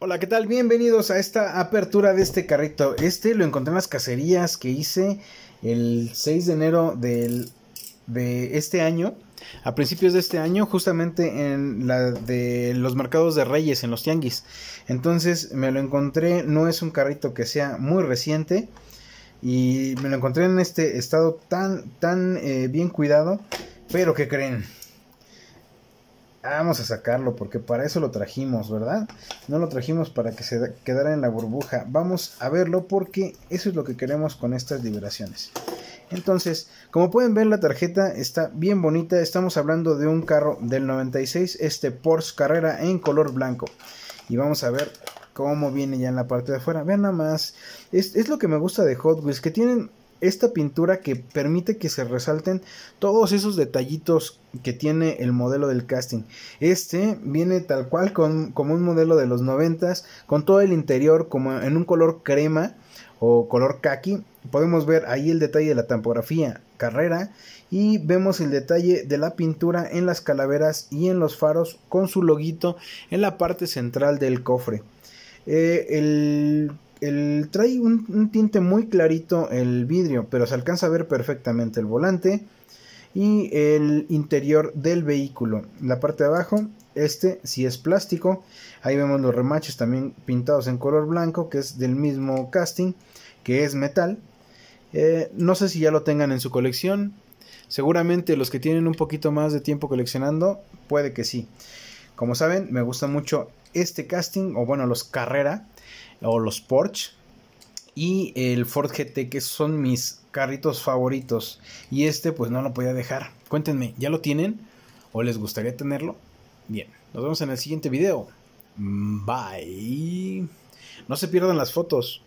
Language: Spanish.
Hola, ¿qué tal? Bienvenidos a esta apertura de este carrito. Este lo encontré en las cacerías que hice el 6 de enero del, de este año. A principios de este año, justamente en la de los mercados de reyes, en los tianguis. Entonces me lo encontré, no es un carrito que sea muy reciente. Y me lo encontré en este estado tan, tan eh, bien cuidado. Pero que creen, vamos a sacarlo porque para eso lo trajimos, ¿verdad? No lo trajimos para que se quedara en la burbuja. Vamos a verlo porque eso es lo que queremos con estas liberaciones. Entonces, como pueden ver la tarjeta está bien bonita. Estamos hablando de un carro del 96, este Porsche Carrera en color blanco. Y vamos a ver cómo viene ya en la parte de afuera. Vean nada más. Es, es lo que me gusta de Hot Wheels, que tienen esta pintura que permite que se resalten todos esos detallitos que tiene el modelo del casting. Este viene tal cual como un modelo de los noventas, con todo el interior como en un color crema o color khaki. Podemos ver ahí el detalle de la tampografía carrera y vemos el detalle de la pintura en las calaveras y en los faros con su loguito en la parte central del cofre. Eh, el trae un, tinte muy clarito el vidrio, pero se alcanza a ver perfectamente el volante y el interior del vehículo. La parte de abajo, este si es plástico. Ahí vemos los remaches también pintados en color blanco, que es del mismo casting, que es metal. Eh, no sé si ya lo tengan en su colección. Seguramente los que tienen un poquito más de tiempo coleccionando, puede que sí. Como saben, me gusta mucho este casting, o bueno, los Carrera o los Porsche y el Ford GT, que son mis carritos favoritos. Y este, pues no lo podía dejar. Cuéntenme, ¿ya lo tienen? ¿O les gustaría tenerlo? Bien, nos vemos en el siguiente video. Bye. No se pierdan las fotos.